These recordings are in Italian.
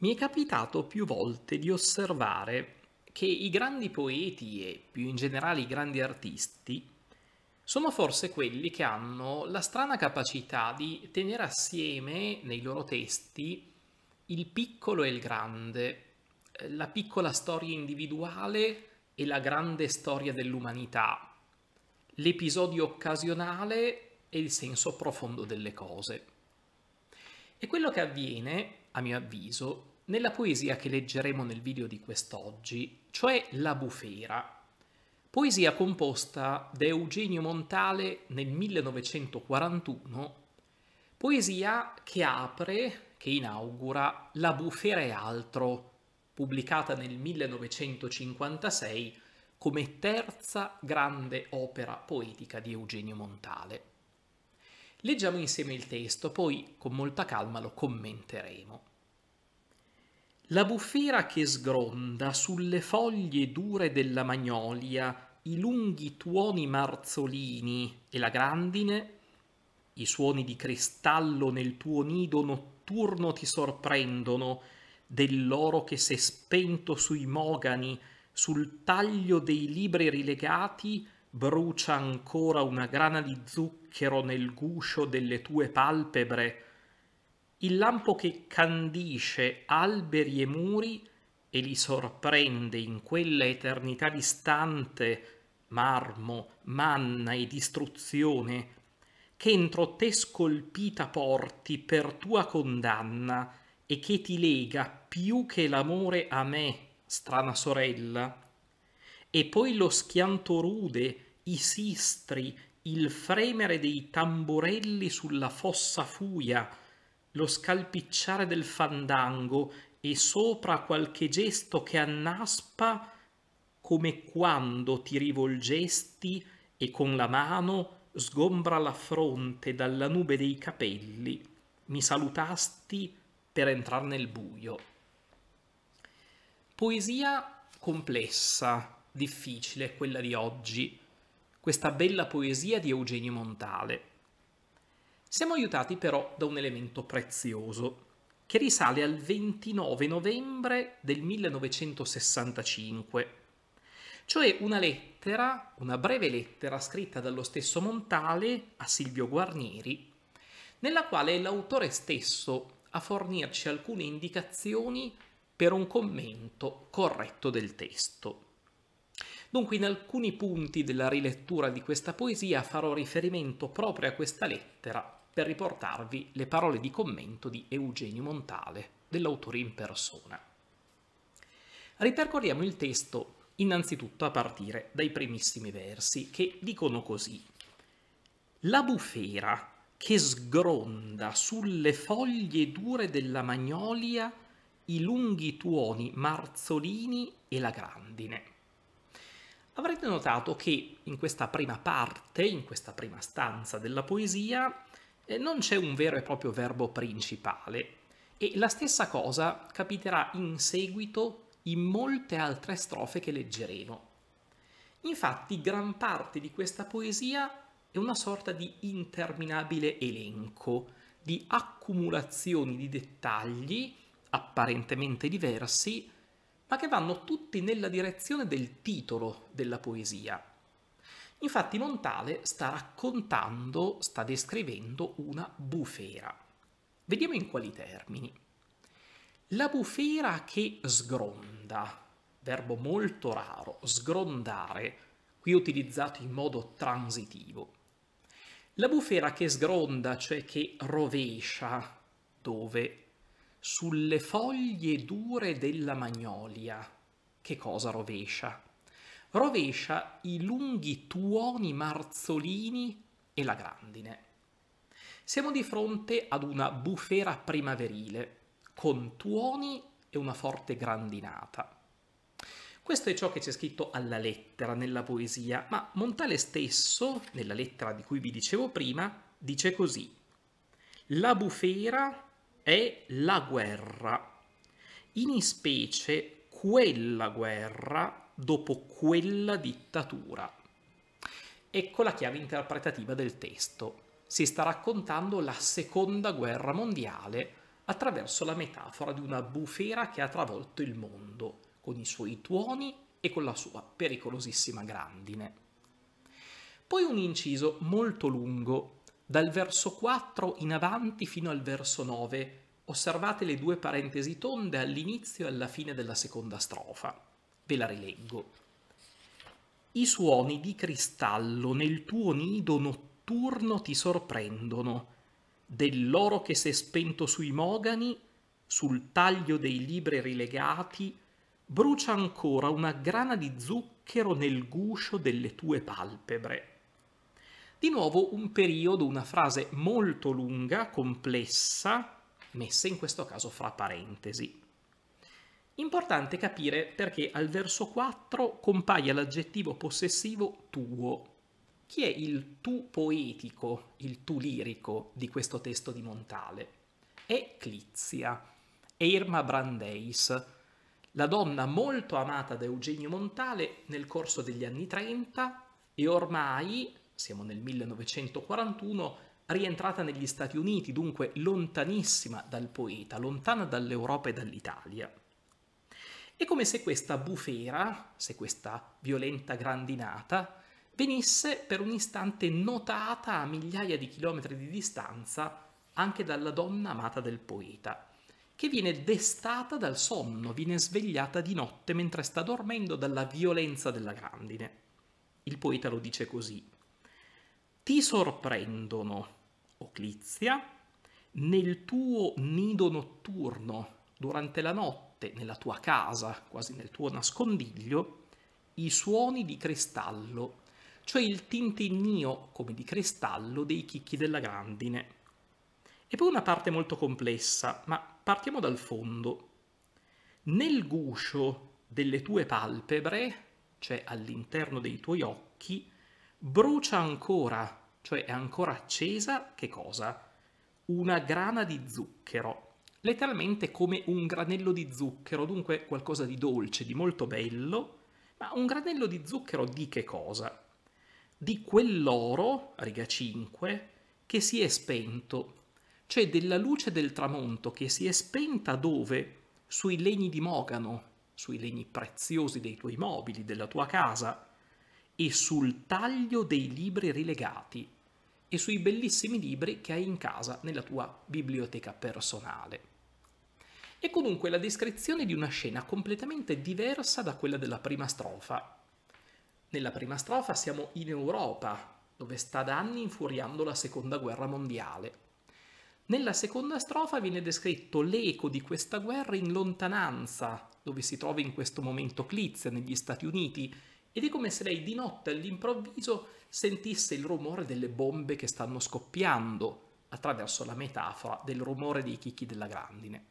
Mi è capitato più volte di osservare che i grandi poeti e più in generale i grandi artisti sono forse quelli che hanno la strana capacità di tenere assieme nei loro testi il piccolo e il grande, eh, la piccola storia individuale e la grande storia dell'umanità, l'episodio occasionale e il senso profondo delle cose. E quello che avviene a mio avviso, nella poesia che leggeremo nel video di quest'oggi, cioè La bufera, poesia composta da Eugenio Montale nel 1941, poesia che apre, che inaugura La bufera e altro, pubblicata nel 1956 come terza grande opera poetica di Eugenio Montale. Leggiamo insieme il testo, poi con molta calma lo commenteremo. La bufera che sgronda sulle foglie dure della magnolia i lunghi tuoni marzolini e la grandine, i suoni di cristallo nel tuo nido notturno ti sorprendono, dell'oro che s'è spento sui mogani, sul taglio dei libri rilegati, brucia ancora una grana di zucchero nel guscio delle tue palpebre, il lampo che candisce alberi e muri e li sorprende in quella eternità distante, marmo, manna e distruzione, che entro te scolpita porti per tua condanna e che ti lega più che l'amore a me, strana sorella. E poi lo schianto rude, i sistri, il fremere dei tamburelli sulla fossa fuia, lo scalpicciare del fandango e sopra qualche gesto che annaspa come quando ti rivolgesti e con la mano sgombra la fronte dalla nube dei capelli mi salutasti per entrar nel buio. Poesia complessa, difficile quella di oggi, questa bella poesia di Eugenio Montale. Siamo aiutati però da un elemento prezioso, che risale al 29 novembre del 1965, cioè una lettera, una breve lettera scritta dallo stesso Montale a Silvio Guarnieri, nella quale è l'autore stesso a fornirci alcune indicazioni per un commento corretto del testo. Dunque in alcuni punti della rilettura di questa poesia farò riferimento proprio a questa lettera per riportarvi le parole di commento di Eugenio Montale, dell'autore in persona. Ripercorriamo il testo innanzitutto a partire dai primissimi versi che dicono così. La bufera che sgronda sulle foglie dure della magnolia i lunghi tuoni marzolini e la grandine. Avrete notato che in questa prima parte, in questa prima stanza della poesia, eh, non c'è un vero e proprio verbo principale e la stessa cosa capiterà in seguito in molte altre strofe che leggeremo. Infatti gran parte di questa poesia è una sorta di interminabile elenco, di accumulazioni di dettagli apparentemente diversi, ma che vanno tutti nella direzione del titolo della poesia. Infatti Montale sta raccontando, sta descrivendo una bufera. Vediamo in quali termini. La bufera che sgronda, verbo molto raro, sgrondare, qui utilizzato in modo transitivo. La bufera che sgronda, cioè che rovescia, dove? Sulle foglie dure della magnolia. Che cosa rovescia? rovescia i lunghi tuoni marzolini e la grandine. Siamo di fronte ad una bufera primaverile, con tuoni e una forte grandinata. Questo è ciò che c'è scritto alla lettera, nella poesia, ma Montale stesso, nella lettera di cui vi dicevo prima, dice così. La bufera è la guerra, in ispecie quella guerra dopo quella dittatura. Ecco la chiave interpretativa del testo. Si sta raccontando la seconda guerra mondiale attraverso la metafora di una bufera che ha travolto il mondo, con i suoi tuoni e con la sua pericolosissima grandine. Poi un inciso molto lungo, dal verso 4 in avanti fino al verso 9. Osservate le due parentesi tonde all'inizio e alla fine della seconda strofa ve la rileggo. I suoni di cristallo nel tuo nido notturno ti sorprendono, dell'oro che s'è spento sui mogani, sul taglio dei libri rilegati, brucia ancora una grana di zucchero nel guscio delle tue palpebre. Di nuovo un periodo, una frase molto lunga, complessa, messa in questo caso fra parentesi. Importante capire perché al verso 4 compaia l'aggettivo possessivo tuo. Chi è il tu poetico, il tu lirico di questo testo di Montale? È Clizia, Irma Brandeis, la donna molto amata da Eugenio Montale nel corso degli anni 30 e ormai, siamo nel 1941, rientrata negli Stati Uniti, dunque lontanissima dal poeta, lontana dall'Europa e dall'Italia. È come se questa bufera, se questa violenta grandinata, venisse per un istante notata a migliaia di chilometri di distanza anche dalla donna amata del poeta, che viene destata dal sonno, viene svegliata di notte mentre sta dormendo dalla violenza della grandine. Il poeta lo dice così. Ti sorprendono, o nel tuo nido notturno, durante la notte, notte, nella tua casa, quasi nel tuo nascondiglio, i suoni di cristallo, cioè il tintinnio come di cristallo dei chicchi della grandine. E poi una parte molto complessa, ma partiamo dal fondo. Nel guscio delle tue palpebre, cioè all'interno dei tuoi occhi, brucia ancora, cioè è ancora accesa, che cosa? Una grana di zucchero letteralmente come un granello di zucchero, dunque qualcosa di dolce, di molto bello, ma un granello di zucchero di che cosa? Di quell'oro, riga 5, che si è spento, cioè della luce del tramonto che si è spenta dove? Sui legni di mogano, sui legni preziosi dei tuoi mobili, della tua casa e sul taglio dei libri rilegati e sui bellissimi libri che hai in casa nella tua biblioteca personale. È comunque la descrizione di una scena completamente diversa da quella della prima strofa. Nella prima strofa siamo in Europa, dove sta da anni infuriando la seconda guerra mondiale. Nella seconda strofa viene descritto l'eco di questa guerra in lontananza, dove si trova in questo momento Clitz negli Stati Uniti, ed è come se lei di notte all'improvviso sentisse il rumore delle bombe che stanno scoppiando attraverso la metafora del rumore dei chicchi della grandine.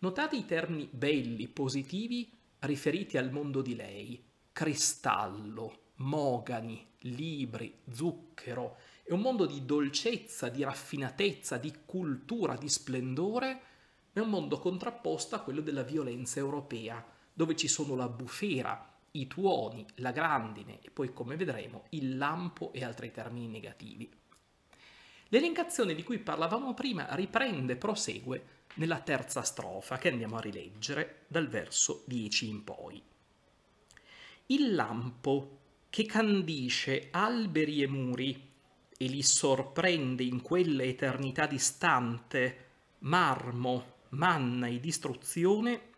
Notate i termini belli, positivi, riferiti al mondo di lei, cristallo, mogani, libri, zucchero, è un mondo di dolcezza, di raffinatezza, di cultura, di splendore, è un mondo contrapposto a quello della violenza europea, dove ci sono la bufera, i tuoni, la grandine e poi, come vedremo, il lampo e altri termini negativi. L'elencazione di cui parlavamo prima riprende, prosegue nella terza strofa che andiamo a rileggere dal verso 10 in poi. Il lampo che candisce alberi e muri e li sorprende in quell'eternità distante, marmo, manna e distruzione,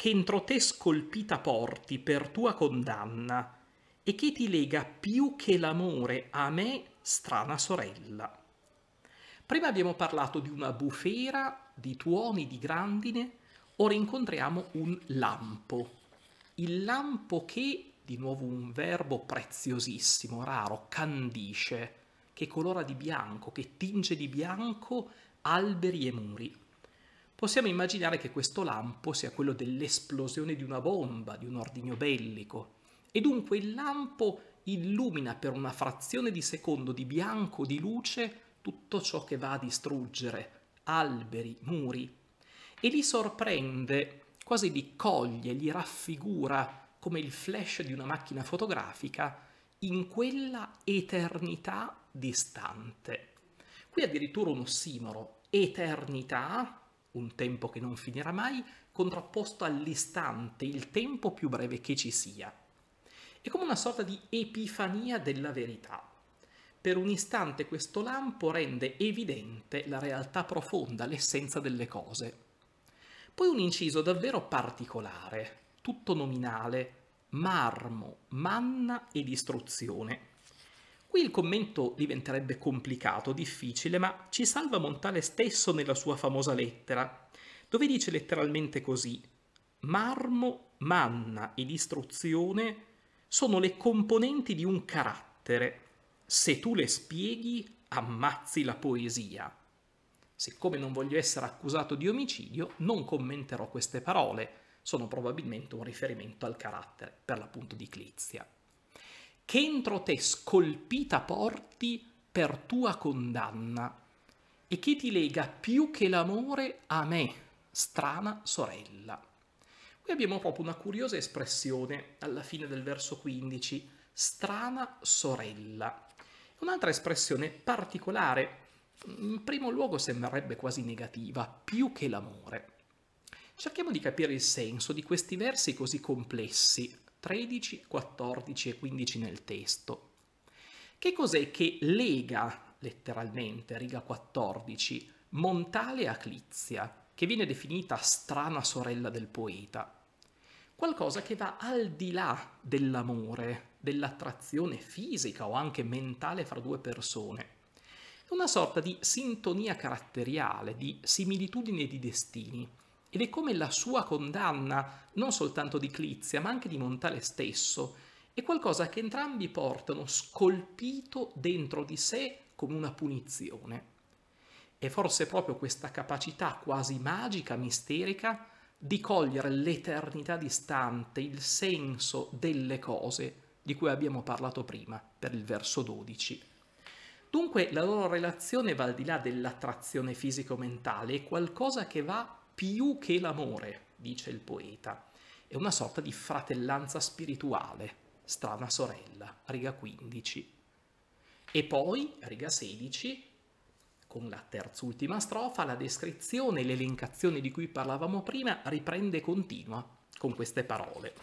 che entro te scolpita porti per tua condanna, e che ti lega più che l'amore a me, strana sorella. Prima abbiamo parlato di una bufera, di tuoni, di grandine, ora incontriamo un lampo. Il lampo che, di nuovo un verbo preziosissimo, raro, candisce, che colora di bianco, che tinge di bianco alberi e muri possiamo immaginare che questo lampo sia quello dell'esplosione di una bomba, di un ordigno bellico. E dunque il lampo illumina per una frazione di secondo di bianco, di luce, tutto ciò che va a distruggere, alberi, muri, e li sorprende, quasi li coglie, li raffigura come il flash di una macchina fotografica in quella eternità distante. Qui addirittura un ossimoro, eternità un tempo che non finirà mai, contrapposto all'istante, il tempo più breve che ci sia. È come una sorta di epifania della verità. Per un istante questo lampo rende evidente la realtà profonda, l'essenza delle cose. Poi un inciso davvero particolare, tutto nominale, marmo, manna e distruzione. Qui il commento diventerebbe complicato, difficile, ma ci salva Montale stesso nella sua famosa lettera, dove dice letteralmente così Marmo, manna ed istruzione sono le componenti di un carattere. Se tu le spieghi, ammazzi la poesia. Siccome non voglio essere accusato di omicidio, non commenterò queste parole. Sono probabilmente un riferimento al carattere, per l'appunto di Clizia che entro te scolpita porti per tua condanna e che ti lega più che l'amore a me, strana sorella. Qui abbiamo proprio una curiosa espressione alla fine del verso 15, strana sorella. Un'altra espressione particolare, in primo luogo sembrerebbe quasi negativa, più che l'amore. Cerchiamo di capire il senso di questi versi così complessi, 13, 14 e 15 nel testo. Che cos'è che lega letteralmente, riga 14, Montale a Clizia, che viene definita strana sorella del poeta? Qualcosa che va al di là dell'amore, dell'attrazione fisica o anche mentale fra due persone una sorta di sintonia caratteriale, di similitudine di destini, ed è come la sua condanna, non soltanto di Clizia, ma anche di Montale stesso. È qualcosa che entrambi portano scolpito dentro di sé come una punizione. E forse proprio questa capacità quasi magica, misterica, di cogliere l'eternità distante, il senso delle cose di cui abbiamo parlato prima per il verso 12. Dunque la loro relazione va al di là dell'attrazione fisico-mentale, è qualcosa che va più che l'amore, dice il poeta. È una sorta di fratellanza spirituale, strana sorella, riga 15. E poi, riga 16, con la terz'ultima strofa, la descrizione e l'elencazione di cui parlavamo prima riprende e continua con queste parole.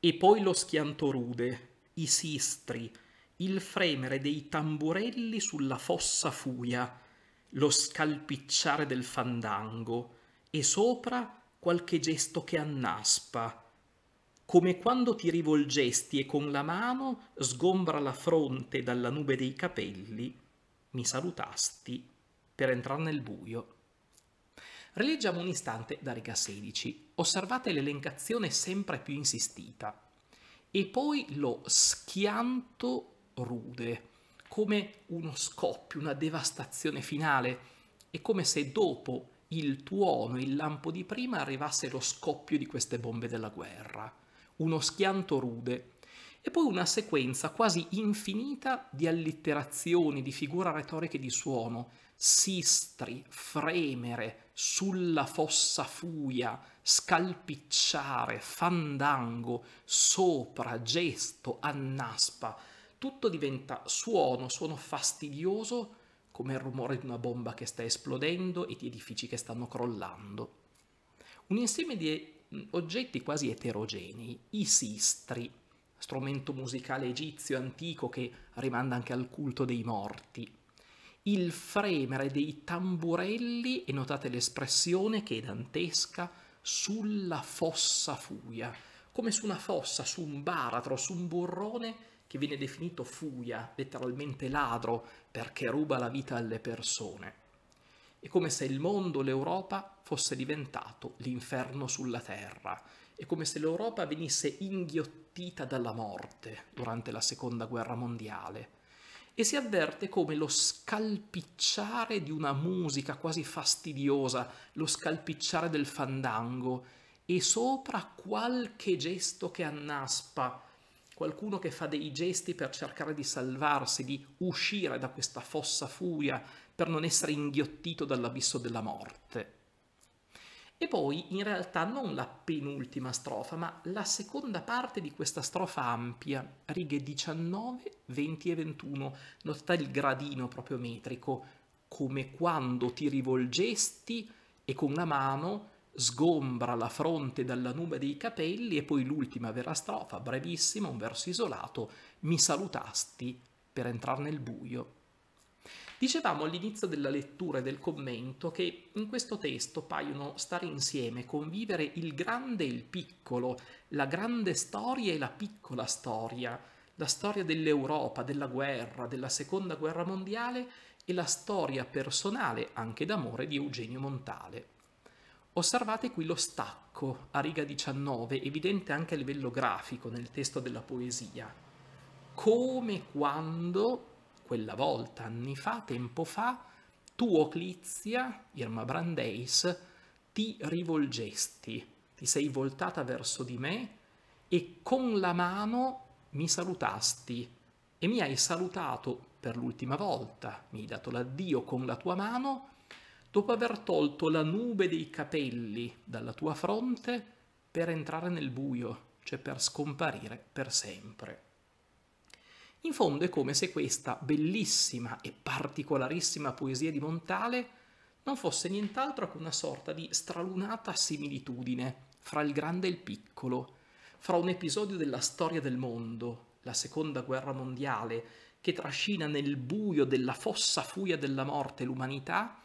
E poi lo schianto rude, i sistri, il fremere dei tamburelli sulla fossa fuia, lo scalpicciare del fandango e sopra qualche gesto che annaspa, come quando ti rivolgesti e con la mano sgombra la fronte dalla nube dei capelli, mi salutasti per entrare nel buio. Rileggiamo un istante da riga 16. Osservate l'elencazione sempre più insistita. E poi lo schianto rude come uno scoppio, una devastazione finale. È come se dopo il tuono, il lampo di prima, arrivasse lo scoppio di queste bombe della guerra, uno schianto rude, e poi una sequenza quasi infinita di allitterazioni, di figura retoriche di suono, sistri, fremere, sulla fossa fuia, scalpicciare, fandango, sopra, gesto, annaspa, tutto diventa suono, suono fastidioso come il rumore di una bomba che sta esplodendo e di edifici che stanno crollando. Un insieme di mm, oggetti quasi eterogenei, i sistri, strumento musicale egizio antico che rimanda anche al culto dei morti, il fremere dei tamburelli e notate l'espressione che è dantesca sulla fossa fuia, come su una fossa, su un baratro, su un burrone che viene definito fuia, letteralmente ladro, perché ruba la vita alle persone. È come se il mondo, l'Europa, fosse diventato l'inferno sulla terra. È come se l'Europa venisse inghiottita dalla morte durante la Seconda Guerra Mondiale e si avverte come lo scalpicciare di una musica quasi fastidiosa, lo scalpicciare del fandango e sopra qualche gesto che annaspa qualcuno che fa dei gesti per cercare di salvarsi, di uscire da questa fossa furia, per non essere inghiottito dall'abisso della morte. E poi in realtà non la penultima strofa, ma la seconda parte di questa strofa ampia, righe 19, 20 e 21, notate il gradino proprio metrico, come quando ti rivolgesti e con la mano sgombra la fronte dalla nube dei capelli e poi l'ultima vera strofa, brevissima, un verso isolato, mi salutasti per entrare nel buio. Dicevamo all'inizio della lettura e del commento che in questo testo paiono stare insieme, convivere il grande e il piccolo, la grande storia e la piccola storia, la storia dell'Europa, della guerra, della seconda guerra mondiale e la storia personale, anche d'amore, di Eugenio Montale. Osservate qui lo stacco a riga 19, evidente anche a livello grafico nel testo della poesia. Come quando, quella volta, anni fa, tempo fa, tu Oclizia, Irma Brandeis, ti rivolgesti, ti sei voltata verso di me e con la mano mi salutasti e mi hai salutato per l'ultima volta, mi hai dato l'addio con la tua mano dopo aver tolto la nube dei capelli dalla tua fronte per entrare nel buio, cioè per scomparire per sempre. In fondo è come se questa bellissima e particolarissima poesia di Montale non fosse nient'altro che una sorta di stralunata similitudine fra il grande e il piccolo, fra un episodio della storia del mondo, la seconda guerra mondiale, che trascina nel buio della fossa fuia della morte l'umanità,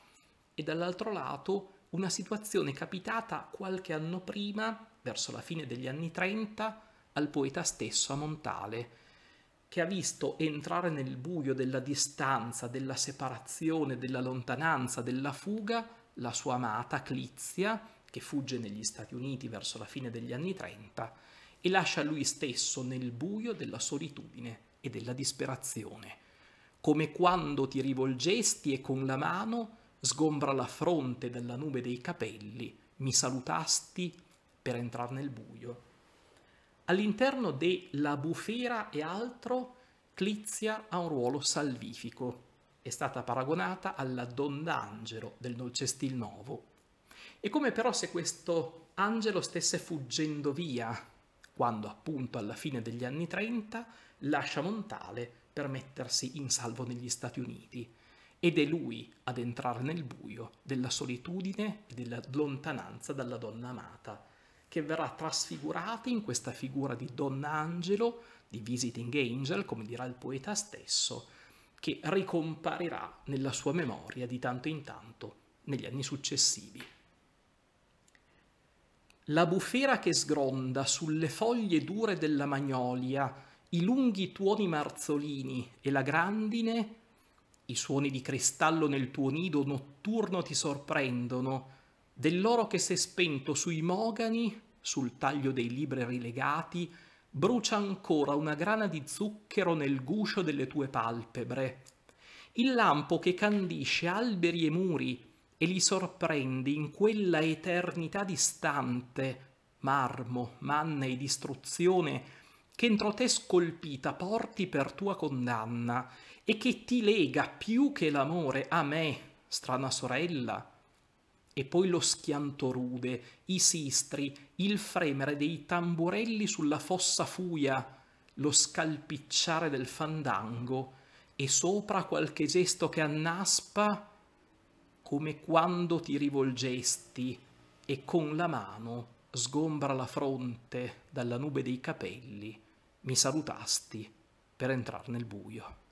e dall'altro lato una situazione capitata qualche anno prima, verso la fine degli anni 30, al poeta stesso a Montale, che ha visto entrare nel buio della distanza, della separazione, della lontananza, della fuga, la sua amata Clizia, che fugge negli Stati Uniti verso la fine degli anni 30, e lascia lui stesso nel buio della solitudine e della disperazione, come quando ti rivolgesti e con la mano sgombra la fronte dalla nube dei capelli, mi salutasti per entrare nel buio. All'interno de La bufera e altro, Clizia ha un ruolo salvifico. È stata paragonata alla Donn'Angelo del Dolcestil Novo. È come però se questo angelo stesse fuggendo via, quando appunto alla fine degli anni 30 lascia Montale per mettersi in salvo negli Stati Uniti ed è lui ad entrare nel buio della solitudine e della lontananza dalla donna amata, che verrà trasfigurata in questa figura di donna angelo, di visiting angel, come dirà il poeta stesso, che ricomparirà nella sua memoria di tanto in tanto negli anni successivi. La bufera che sgronda sulle foglie dure della magnolia, i lunghi tuoni marzolini e la grandine i suoni di cristallo nel tuo nido notturno ti sorprendono, dell'oro che s'è spento sui mogani, sul taglio dei libri rilegati, brucia ancora una grana di zucchero nel guscio delle tue palpebre. Il lampo che candisce alberi e muri e li sorprende in quella eternità distante, marmo, manna e distruzione, che entro te scolpita porti per tua condanna e che ti lega più che l'amore a me, strana sorella. E poi lo schianto rude, i sistri, il fremere dei tamburelli sulla fossa fuia, lo scalpicciare del fandango e sopra qualche gesto che annaspa come quando ti rivolgesti e con la mano sgombra la fronte dalla nube dei capelli mi salutasti per entrare nel buio.